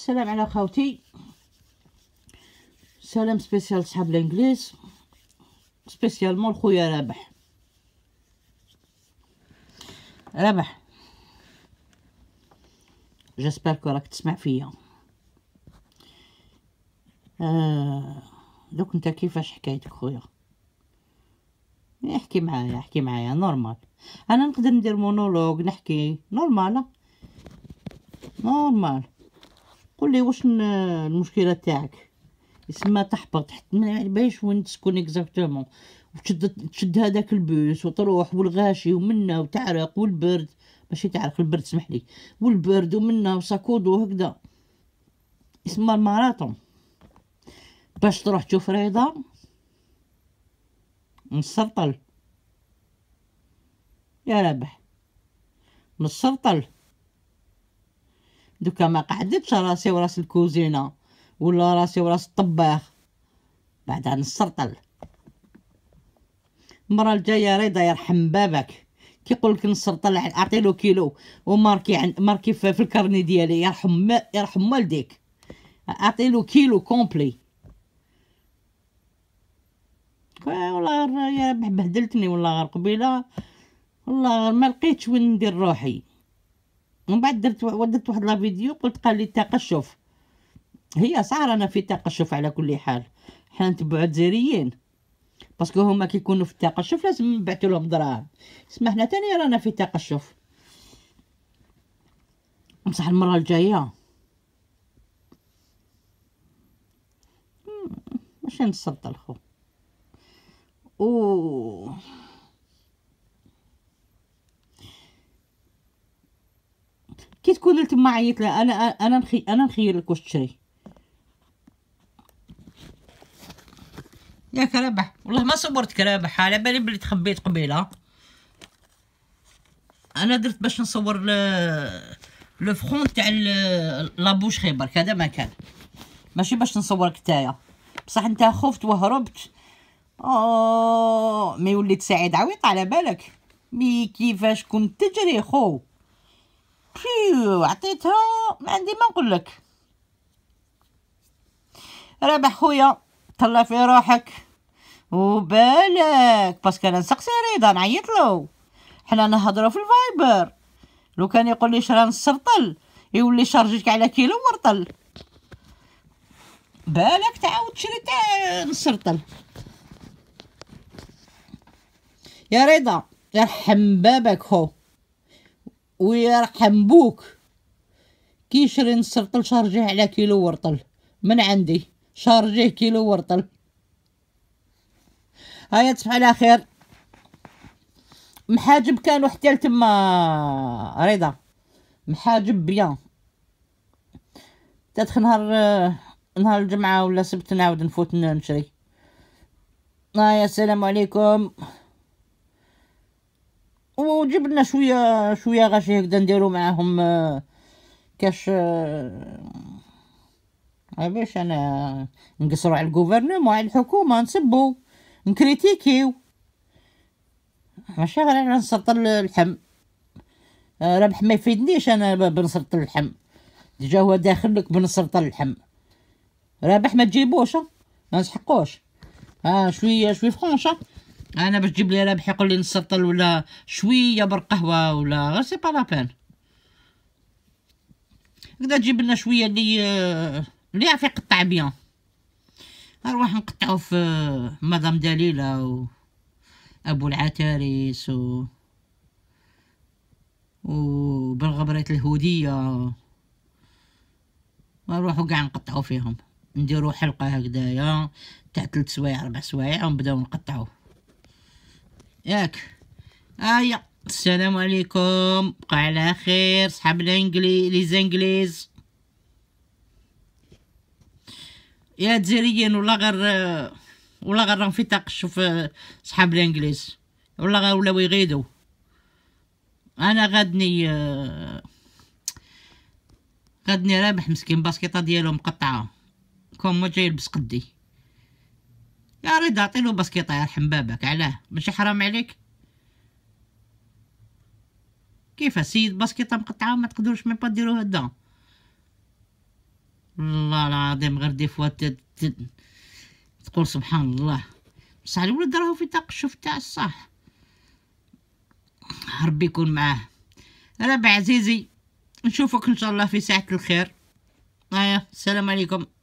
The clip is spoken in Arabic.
السلام على خوتي سلام سبيسيال صحاب الانجليز مول خويا رابح رابح جيسبر كو راك تسمع فيا آه دوك نتا كيفاش حكايتك خويا احكي معايا احكي معايا نورمال انا نقدر ندير مونولوج نحكي نورمال نورمال قول لي واش المشكله تاعك يسمى تحبط تحت ما علبايش وين تسكن اكزاكتومون وتشد تشد هذاك البوس وتروح والغاشي ومنا وتعرق والبرد ماشي تعرق البرد سمح لي والبرد ومنا وساكود وهكذا يسمى الماراطون باش تروح تشوف رياضة نصرطل يا ربح نصرطل دوكا ما قعدتش راسي وراس الكوزينه ولا راسي وراس الطباخ عن السرطل المره الجايه رضا يرحم بابك كيقول لك نسرطل اعطي له كيلو وماركي عند ماركي في الكارني ديالي يرحم يرحم والديك اعطي له كيلو كومبلي والله غير بهدلتني والله غير قبيله والله غير ما لقيتش وين ندير روحي ومن بعد درت ودرت واحد لا فيديو قلت قال لي التقشف هي صار انا في التقشف على كل حال حنا نتبعو الجزائريين باسكو هما كيكونوا في التقشف لازم نبعثو لهم دراهم اسمع حنا تاني رانا في التقشف بصح المره الجايه ماشي نسلط الخو اوه كي تكون تما عيط لها انا انا نخي انا نخير لك واش تشري ياك رابح والله ما صورتك رابح على بالي بلي تخبيت قبيله انا درت باش نصور لو فخون تاع لابوش خيبر كذا ما كان ماشي باش نصورك نتايا بصح نتا خفت وهربت او آه، مي وليت سعيد عويط على بالك مي كيفاش كنت تجري خو بيو عطيتها ما عندي ما نقول لك رابح خويا طلع في روحك وبالك باسكو انا نسقسي رضا نعيط له حنا نهضروا في الفايبر لو كان يقول لي شرا نسرطل يولي شارجيك على كيلو ورطل بالك تعاود تشري تاع نسرطل يا رضا يرحم بابك خو ويرحم بوك كي شري نسرطل شارجيه على كيلو ورطل من عندي شارجيه كيلو ورطل هيا تصبح على خير محاجب كانوا حتى لتما رضا محاجب بيان تدخل نهار نهار الجمعة ولا سبت نعاود نفوت نشري آه يا السلام عليكم وجيب لنا شويه شويه غاشي هكذا نديرو معاهم آه، كاش آه، باش انا نقصرو على الغوفرنمون وعلى الحكومه نسبو نكريتيكيو ماشي غير انا نسرط اللحم آه، ربح ما يفيدنيش انا بنسرط اللحم ديجا هو داخل لك بنسرط اللحم رابح ما تجيبوش ما نسحقوش ها آه شويه شويه فرونش انا باش تجيب لي رابح يقول لي نسطل ولا شويه برقهوه ولا غير سي با لابان هكذا تجيب لنا شويه اللي آه، اللي يعرف يقطع بيان نروح نقطعو في آه، مدام دليله و ابو العتاريس و وبالغبريت الهوديه نروحو كاع نقطعو فيهم نديرو حلقه هكذايا تاع 3 سوايع 4 سوايع ونبداو نقطعوه ياك هيا آه، السلام عليكم بقى على خير صحاب الانجلي لي زانجليز يا جزائريين ولا غير آه، ولا غير راهم في طاق شوف آه، صحاب الانجليز ولا غير ولاو يغيدو انا غادني غادني رابح مسكين باسكيطه ديالو مقطعه كون ما جاي يلبس قدي يا ريت اعطيله بسكيطه يرحم بابك علاه مش حرام عليك كيف السيد بسكيطه مقطعه ما تقدروش ما ديروها الدون والله العظيم غير دي فوا تقول سبحان الله بصح الولد راهو في تقشف تاع الصح ربي يكون معاه ربع عزيزي نشوفك ان شاء الله في ساعه الخير ايه السلام عليكم